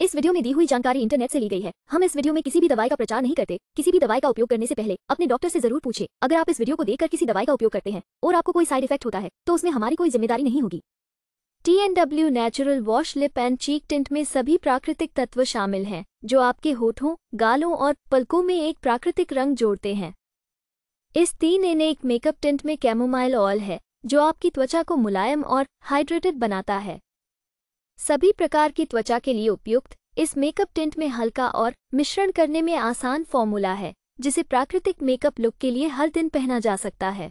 इस वीडियो में दी हुई जानकारी इंटरनेट से ली गई है हम इस वीडियो में किसी भी दवाई का प्रचार नहीं करते किसी भी दवाई का उपयोग करने से पहले अपने डॉक्टर से जरूर पूछे अगर आप इस वीडियो को देखकर किसी दवाई का उपयोग करते हैं और आपको कोई साइड इफेक्ट होता है तो उसमें हमारी कोई जिम्मेदारी नहीं होगी T N W natural wash lip and cheek tint में सभी प्राकृतिक तत्व शामिल हैं जो आपके होठों गालों और पलकों में एक प्राकृतिक रंग जोड़ते हैं इस तीन इन एक मेकअप टिंट में कैमोमाइल ऑयल है जो आपकी त्वचा को मुलायम और हाइड्रेटेड बनाता है सभी प्रकार की त्वचा के लिए उपयुक्त इस मेकअप टिंट में हल्का और मिश्रण करने में आसान फॉर्मूला है जिसे प्राकृतिक मेकअप लुक के लिए हर दिन पहना जा सकता है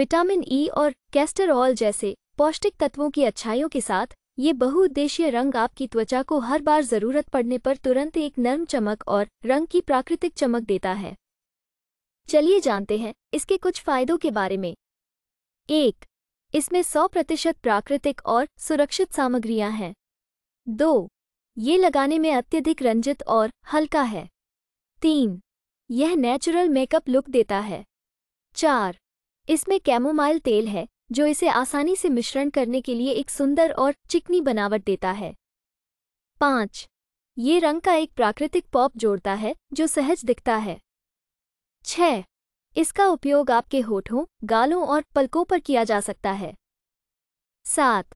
विटामिन ई e और कैस्टर ऑयल जैसे पौष्टिक तत्वों की अच्छाइयों के साथ ये बहुउद्देशीय रंग आपकी त्वचा को हर बार जरूरत पड़ने पर तुरंत एक नर्म चमक और रंग की प्राकृतिक चमक देता है चलिए जानते हैं इसके कुछ फायदों के बारे में एक इसमें 100 प्रतिशत प्राकृतिक और सुरक्षित सामग्रियां हैं दो ये लगाने में अत्यधिक रंजित और हल्का है तीन यह नेचुरल मेकअप लुक देता है चार इसमें कैमोमाइल तेल है जो इसे आसानी से मिश्रण करने के लिए एक सुंदर और चिकनी बनावट देता है पाँच ये रंग का एक प्राकृतिक पॉप जोड़ता है जो सहज दिखता है छ इसका उपयोग आपके होठों गालों और पलकों पर किया जा सकता है सात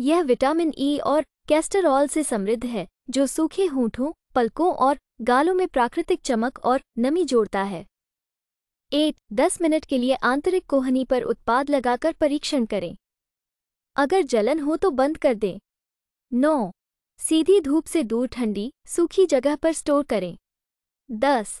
यह विटामिन ई e और कैस्टरॉल से समृद्ध है जो सूखे होठों पलकों और गालों में प्राकृतिक चमक और नमी जोड़ता है एट दस मिनट के लिए आंतरिक कोहनी पर उत्पाद लगाकर परीक्षण करें अगर जलन हो तो बंद कर दें नौ सीधी धूप से दूर ठंडी सूखी जगह पर स्टोर करें दस